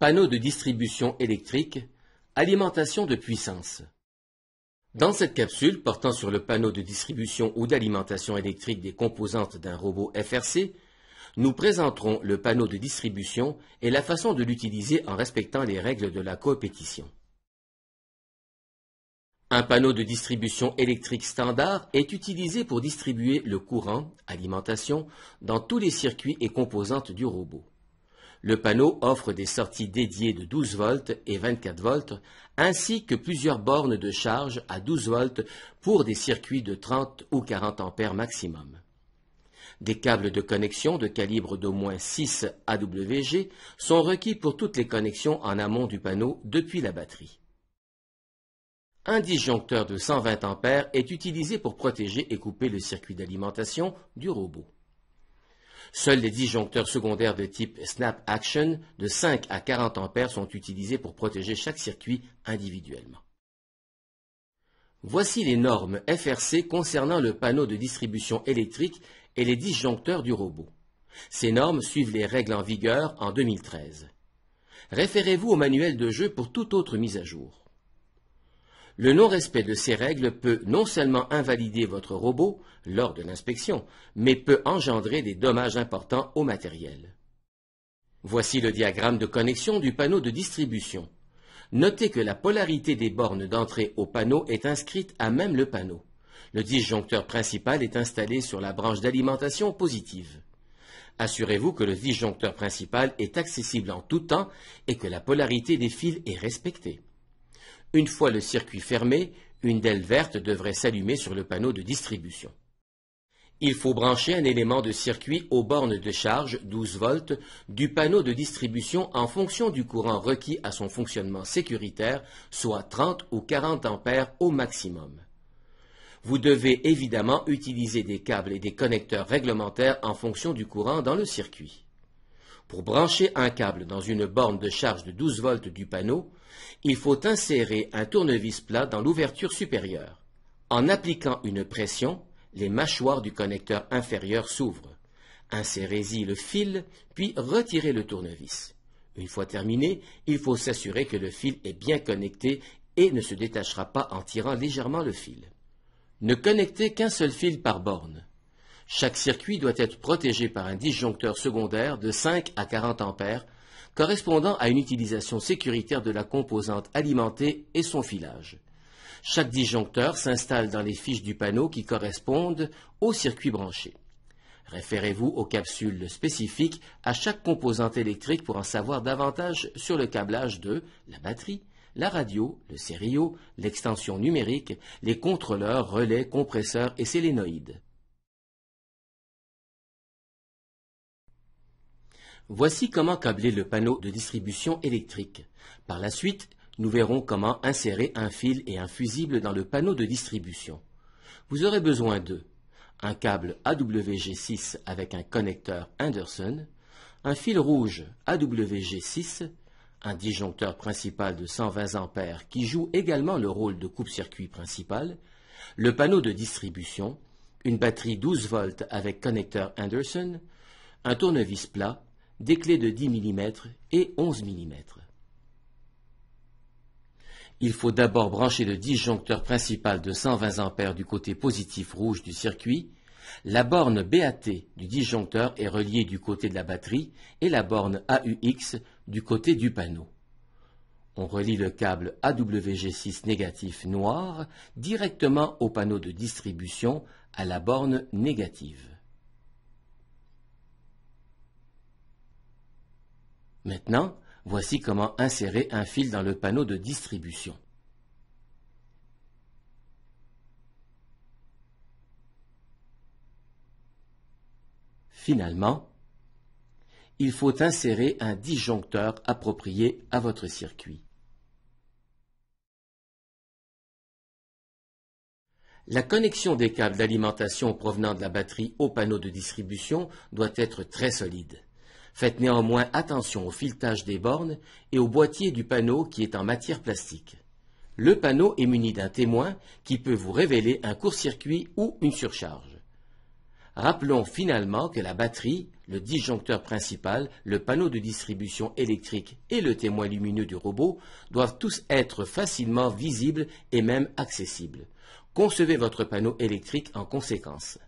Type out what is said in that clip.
Panneau de distribution électrique, alimentation de puissance. Dans cette capsule portant sur le panneau de distribution ou d'alimentation électrique des composantes d'un robot FRC, nous présenterons le panneau de distribution et la façon de l'utiliser en respectant les règles de la coopétition. Un panneau de distribution électrique standard est utilisé pour distribuer le courant, alimentation, dans tous les circuits et composantes du robot. Le panneau offre des sorties dédiées de 12 volts et 24 volts, ainsi que plusieurs bornes de charge à 12 volts pour des circuits de 30 ou 40 ampères maximum. Des câbles de connexion de calibre d'au moins 6 AWG sont requis pour toutes les connexions en amont du panneau depuis la batterie. Un disjoncteur de 120 ampères est utilisé pour protéger et couper le circuit d'alimentation du robot. Seuls les disjoncteurs secondaires de type Snap Action de 5 à 40 ampères sont utilisés pour protéger chaque circuit individuellement. Voici les normes FRC concernant le panneau de distribution électrique et les disjoncteurs du robot. Ces normes suivent les règles en vigueur en 2013. Référez-vous au manuel de jeu pour toute autre mise à jour. Le non-respect de ces règles peut non seulement invalider votre robot lors de l'inspection, mais peut engendrer des dommages importants au matériel. Voici le diagramme de connexion du panneau de distribution. Notez que la polarité des bornes d'entrée au panneau est inscrite à même le panneau. Le disjoncteur principal est installé sur la branche d'alimentation positive. Assurez-vous que le disjoncteur principal est accessible en tout temps et que la polarité des fils est respectée. Une fois le circuit fermé, une dalle verte devrait s'allumer sur le panneau de distribution. Il faut brancher un élément de circuit aux bornes de charge 12 volts du panneau de distribution en fonction du courant requis à son fonctionnement sécuritaire, soit 30 ou 40 ampères au maximum. Vous devez évidemment utiliser des câbles et des connecteurs réglementaires en fonction du courant dans le circuit. Pour brancher un câble dans une borne de charge de 12 volts du panneau, il faut insérer un tournevis plat dans l'ouverture supérieure. En appliquant une pression, les mâchoires du connecteur inférieur s'ouvrent. Insérez-y le fil, puis retirez le tournevis. Une fois terminé, il faut s'assurer que le fil est bien connecté et ne se détachera pas en tirant légèrement le fil. Ne connectez qu'un seul fil par borne. Chaque circuit doit être protégé par un disjoncteur secondaire de 5 à 40 ampères, correspondant à une utilisation sécuritaire de la composante alimentée et son filage. Chaque disjoncteur s'installe dans les fiches du panneau qui correspondent au circuit branché. Référez-vous aux capsules spécifiques à chaque composante électrique pour en savoir davantage sur le câblage de la batterie, la radio, le sérieux, l'extension numérique, les contrôleurs, relais, compresseurs et sélénoïdes. Voici comment câbler le panneau de distribution électrique. Par la suite, nous verrons comment insérer un fil et un fusible dans le panneau de distribution. Vous aurez besoin de un câble AWG6 avec un connecteur Anderson, un fil rouge AWG6, un disjoncteur principal de 120 A qui joue également le rôle de coupe-circuit principal, le panneau de distribution, une batterie 12 volts avec connecteur Anderson, un tournevis plat, des clés de 10 mm et 11 mm. Il faut d'abord brancher le disjoncteur principal de 120 A du côté positif rouge du circuit. La borne BAT du disjoncteur est reliée du côté de la batterie et la borne AUX du côté du panneau. On relie le câble AWG6 négatif noir directement au panneau de distribution à la borne négative. Maintenant, voici comment insérer un fil dans le panneau de distribution. Finalement, il faut insérer un disjoncteur approprié à votre circuit. La connexion des câbles d'alimentation provenant de la batterie au panneau de distribution doit être très solide. Faites néanmoins attention au filetage des bornes et au boîtier du panneau qui est en matière plastique. Le panneau est muni d'un témoin qui peut vous révéler un court-circuit ou une surcharge. Rappelons finalement que la batterie, le disjoncteur principal, le panneau de distribution électrique et le témoin lumineux du robot doivent tous être facilement visibles et même accessibles. Concevez votre panneau électrique en conséquence.